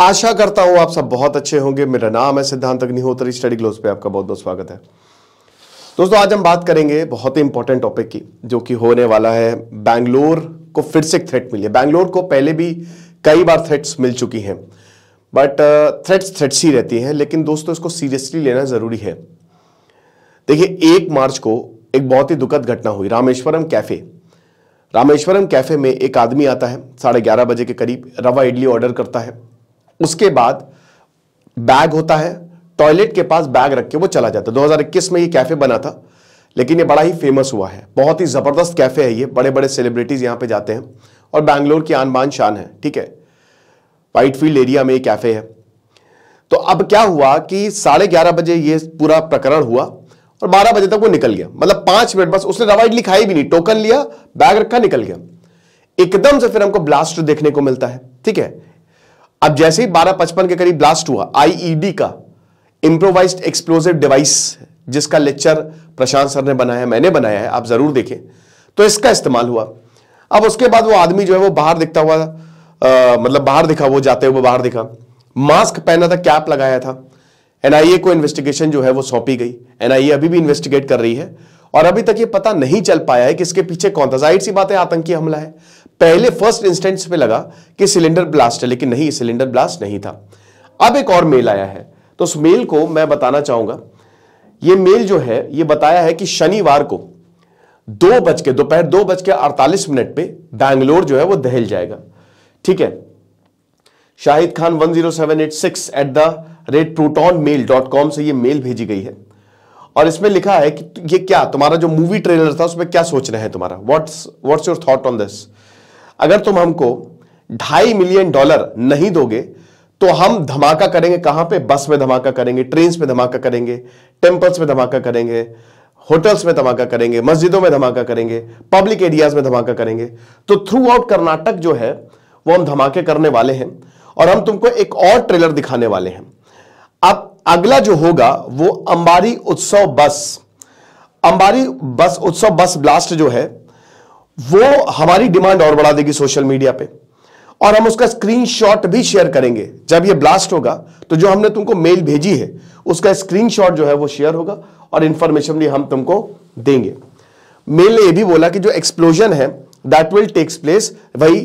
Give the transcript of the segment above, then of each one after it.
आशा करता हूं आप सब बहुत अच्छे होंगे मेरा नाम है सिद्धांत अग्निहोत्री स्टडी ग्लोज पे आपका बहुत बहुत स्वागत है दोस्तों आज हम बात करेंगे बहुत ही इंपॉर्टेंट टॉपिक की जो कि होने वाला है बैंगलोर को फिर से थ्रेट मिली है बैंगलोर को पहले भी कई बार थ्रेट्स मिल चुकी हैं बट थ्रेट्स थ्रेट्स ही रहती हैं लेकिन दोस्तों इसको सीरियसली लेना ज़रूरी है देखिए एक मार्च को एक बहुत ही दुखद घटना हुई रामेश्वरम कैफ़े रामेश्वरम कैफ़े में एक आदमी आता है साढ़े ग्यारह बजे के करीब रवा इडली ऑर्डर करता है उसके बाद बैग होता है टॉयलेट के पास बैग रख के वो चला जाता है 2021 में ये कैफे बना था लेकिन ये बड़ा ही फेमस हुआ है बहुत ही ज़बरदस्त कैफ़े है ये बड़े बड़े सेलिब्रिटीज़ यहां पे जाते हैं और बैंगलोर की आन बान शान है ठीक है वाइट फील्ड एरिया में ये कैफ़े है तो अब क्या हुआ कि साढ़े ग्यारह बजे ये पूरा प्रकरण हुआ और बारह बजे तक वो निकल गया मतलब पांच मिनट बस उसने रवाइड लिखाई भी नहीं टोकन लिया बैग रखा निकल गया एकदम से फिर हमको ब्लास्ट देखने को मिलता है ठीक है अब जैसे ही बारह पचपन के करीब ब्लास्ट हुआ आईईडी e का इंप्रोवाइज एक्सप्लोजिव डिवाइस जिसका लेक्चर प्रशांत सर ने बनाया मैंने बनाया है आप जरूर देखें तो इसका इस्तेमाल हुआ अब उसके बाद वो आदमी जो है वो बाहर दिखता हुआ आ, मतलब बाहर दिखा वो जाते हुए बाहर दिखा मास्क पहना था कैप लगाया था एनआईए को इन्वेस्टिगेशन जो है वो सौंपी गई एनआईए अभी भी इन्वेस्टिगेट कर रही है और अभी तक ये पता नहीं चल पाया है कि इसके पीछे कौन था जाहिर सी बात है आतंकी हमला है पहले फर्स्ट इंस्टेंस पे लगा कि सिलेंडर ब्लास्ट है लेकिन नहीं सिलेंडर ब्लास्ट नहीं था अब एक और मेल आया है तो उस मेल को मैं बताना चाहूंगा ये मेल जो है ये बताया है कि शनिवार को दो बज के दोपहर दो बज के अड़तालीस मिनट पे बैंगलोर जो है वो दहल जाएगा ठीक है Shahid Khan one zero seven eight six eight the rate Proton mail dot com से ये मेल भेजी गई है और इसमें लिखा है कि ये क्या तुम्हारा जो मूवी ट्रेलर था उसमें क्या सोच रहे हैं तुम्हारा what's what's your thought on this अगर तुम हमको ढाई मिलियन डॉलर नहीं दोगे तो हम धमाका करेंगे कहां पे बस में धमाका करेंगे ट्रेन में धमाका करेंगे टेम्पल्स में धमाका करेंगे होटल्स में धमाका करेंगे मस्जिदों में धमाका करेंगे पब्लिक एरियाज में धमाका करेंगे तो थ्रू आउट कर्नाटक जो है वो हम धमाके करने वाले हैं और हम तुमको एक और ट्रेलर दिखाने वाले हैं अब अगला जो होगा वो अंबारी उत्सव बस अंबारी बस उत्सव बस ब्लास्ट जो है वो हमारी डिमांड और बढ़ा देगी सोशल मीडिया पे और हम उसका स्क्रीनशॉट भी शेयर करेंगे जब ये ब्लास्ट होगा तो जो हमने तुमको मेल भेजी है उसका स्क्रीनशॉट जो है वो शेयर होगा और इंफॉर्मेशन भी हम तुमको देंगे मेल ने यह भी बोला कि जो एक्सप्लोजन है दैट विल टेक्स प्लेस वही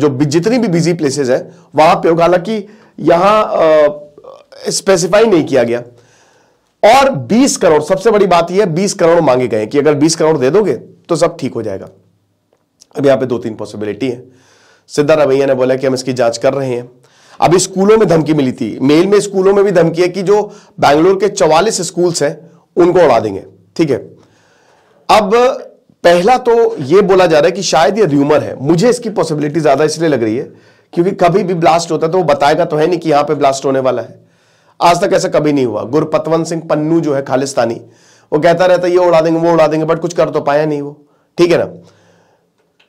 जो जितनी भी बिजी प्लेसेस है वहां पे होगा हालांकि यहां स्पेसिफाई नहीं किया गया और 20 करोड़ सबसे बड़ी बात यह है 20 करोड़ मांगे गए कि अगर 20 करोड़ दे दोगे तो सब ठीक हो जाएगा अब यहां पे दो तीन पॉसिबिलिटी है सिद्धा रवैया ने बोला कि हम इसकी जांच कर रहे हैं अभी स्कूलों में धमकी मिली थी मेल में स्कूलों में भी धमकी है कि जो बैंगलोर के चौवालीस स्कूल्स हैं उनको उड़ा देंगे ठीक है अब पहला तो यह बोला जा रहा है कि शायद यह र्यूमर है मुझे इसकी पॉसिबिलिटी ज्यादा इसलिए लग रही है क्योंकि कभी भी ब्लास्ट होता है तो वो बताएगा तो है नहीं कि यहां पे ब्लास्ट होने वाला है आज तक ऐसा कभी नहीं हुआ गुरपतवंत सिंह पन्नू जो है खालिस्तानी वो कहता रहता है ये उड़ा देंगे वो उड़ा देंगे बट कुछ कर तो पाया नहीं वो ठीक है ना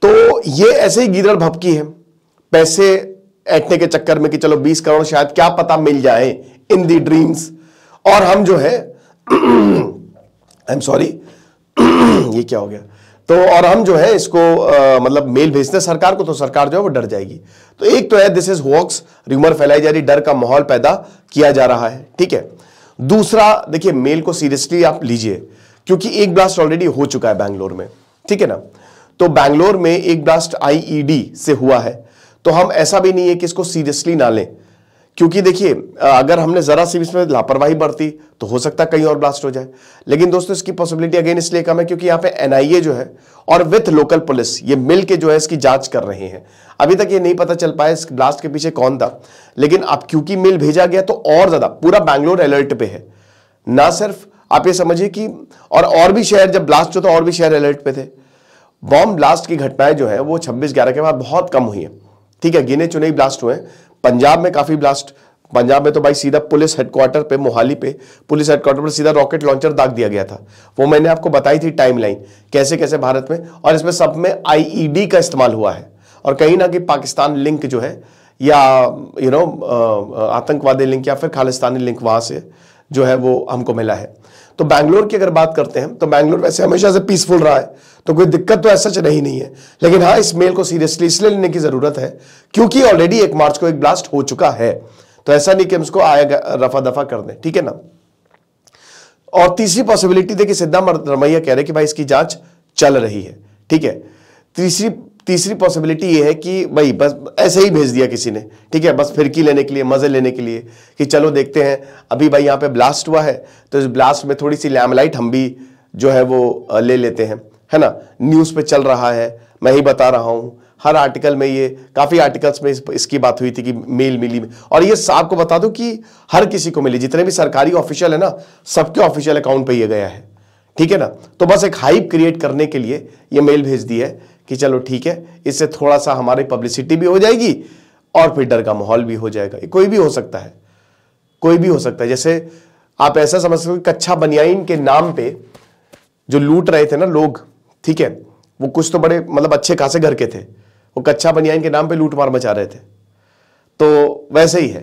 तो ये ऐसे ही गीदड़ भपकी है पैसे ऐटने के चक्कर में कि चलो 20 करोड़ शायद क्या पता मिल जाए इन दी ड्रीम्स और हम जो है आई एम सॉरी ये क्या हो गया तो और हम जो है इसको आ, मतलब मेल भेजते हैं सरकार को तो सरकार जो है वो डर जाएगी तो एक तो है दिस इज वॉक्स र्यूमर फैलाई जा रही डर का माहौल पैदा किया जा रहा है ठीक है दूसरा देखिए मेल को सीरियसली आप लीजिए क्योंकि एक ब्लास्ट ऑलरेडी हो चुका है बैंगलोर में ठीक है ना तो बैंगलोर में एक ब्लास्ट आईईडी से हुआ है तो हम ऐसा भी नहीं है कि इसको सीरियसली ना लें क्योंकि देखिए अगर हमने ज़रा सी इसमें लापरवाही बरती तो हो सकता है कहीं और ब्लास्ट हो जाए लेकिन दोस्तों इसकी पॉसिबिलिटी अगेन इसलिए कम है क्योंकि यहां पे एनआईए जो है और विथ लोकल पुलिस ये मिल के जो है इसकी जांच कर रहे हैं अभी तक ये नहीं पता चल पाया इस ब्लास्ट के पीछे कौन था लेकिन अब क्योंकि मिल भेजा गया तो और ज़्यादा पूरा बैंगलोर अलर्ट पे है ना सिर्फ आप ये समझिए कि और और भी शहर जब ब्लास्ट हो तो और भी शहर अलर्ट पे थे बॉम्ब ब्लास्ट की घटनाएं जो है वो छब्बीस ग्यारह के बाद बहुत कम हुई है ठीक है गिने चुने ब्लास्ट हुए पंजाब में काफ़ी ब्लास्ट पंजाब में तो भाई सीधा पुलिस हेडक्वार्टर पे मोहाली पे पुलिस हेडक्वार्टर पर सीधा रॉकेट लॉन्चर दाग दिया गया था वो मैंने आपको बताई थी टाइमलाइन कैसे कैसे भारत में और इसमें सब में आईईडी e का इस्तेमाल हुआ है और कहीं ना कहीं पाकिस्तान लिंक जो है या यू नो आतंकवादी लिंक या फिर खालिस्तानी लिंक वहां से जो है वो हमको मिला है तो बैंगलोर की अगर बात करते हैं तो बैंगलोर वैसे हमेशा से पीसफुल रहा है तो कोई दिक्कत तो ऐसा रही नहीं है लेकिन हाँ इस मेल को सीरियसली इसलिए लेने की जरूरत है क्योंकि ऑलरेडी एक मार्च को एक ब्लास्ट हो चुका है तो ऐसा नहीं कि उसको आया रफा दफा कर दे ठीक है ना और तीसरी पॉसिबिलिटी देखिए सिद्धाम रमैया कह रहे कि भाई इसकी जांच चल रही है ठीक है तीसरी तीसरी पॉसिबिलिटी ये है कि भाई बस ऐसे ही भेज दिया किसी ने ठीक है बस फिरकी लेने के लिए मज़े लेने के लिए कि चलो देखते हैं अभी भाई यहाँ पे ब्लास्ट हुआ है तो इस ब्लास्ट में थोड़ी सी लैमलाइट हम भी जो है वो ले लेते हैं है ना न्यूज़ पे चल रहा है मैं ही बता रहा हूँ हर आर्टिकल में ये काफ़ी आर्टिकल्स में इस, इसकी बात हुई थी कि मेल मिली और ये आपको बता दूं कि हर किसी को मिली जितने भी सरकारी ऑफिशियल है ना सबके ऑफिशियल अकाउंट पे ये गया है ठीक है ना तो बस एक हाइप क्रिएट करने के लिए ये मेल भेज दी है कि चलो ठीक है इससे थोड़ा सा हमारी पब्लिसिटी भी हो जाएगी और फिर डर का माहौल भी हो जाएगा कोई भी हो सकता है कोई भी हो सकता है जैसे आप ऐसा समझ सकते हो कच्छा बनियाइन के नाम पे जो लूट रहे थे ना लोग ठीक है वो कुछ तो बड़े मतलब अच्छे खासे घर के थे वो कच्चा बनियान के नाम पे लूट मार मचा रहे थे तो वैसे ही है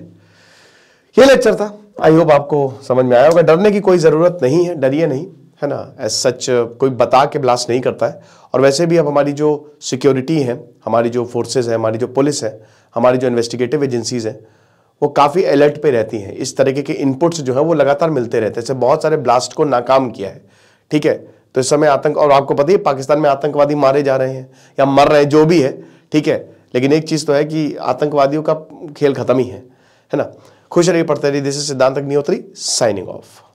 ये लेक्चर था आई होप आपको समझ में आया होगा डरने की कोई ज़रूरत नहीं है डरिए नहीं है ना एज सच कोई बता के ब्लास्ट नहीं करता है और वैसे भी अब हमारी जो सिक्योरिटी है हमारी जो फोर्सेज है हमारी जो पुलिस है हमारी जो इन्वेस्टिगेटिव एजेंसीज़ हैं वो काफ़ी अलर्ट पे रहती हैं इस तरीके के इनपुट्स जो हैं वो लगातार मिलते रहते हैं बहुत सारे ब्लास्ट को नाकाम किया है ठीक है तो इस समय आतंक और आपको पता ही पाकिस्तान में आतंकवादी मारे जा रहे हैं या मर रहे हैं जो भी है ठीक है लेकिन एक चीज़ तो है कि आतंकवादियों का खेल खत्म ही है है ना खुश रहिए पढ़ते रहिए दिस इज सिद्धांत अग्निहोत्री साइनिंग ऑफ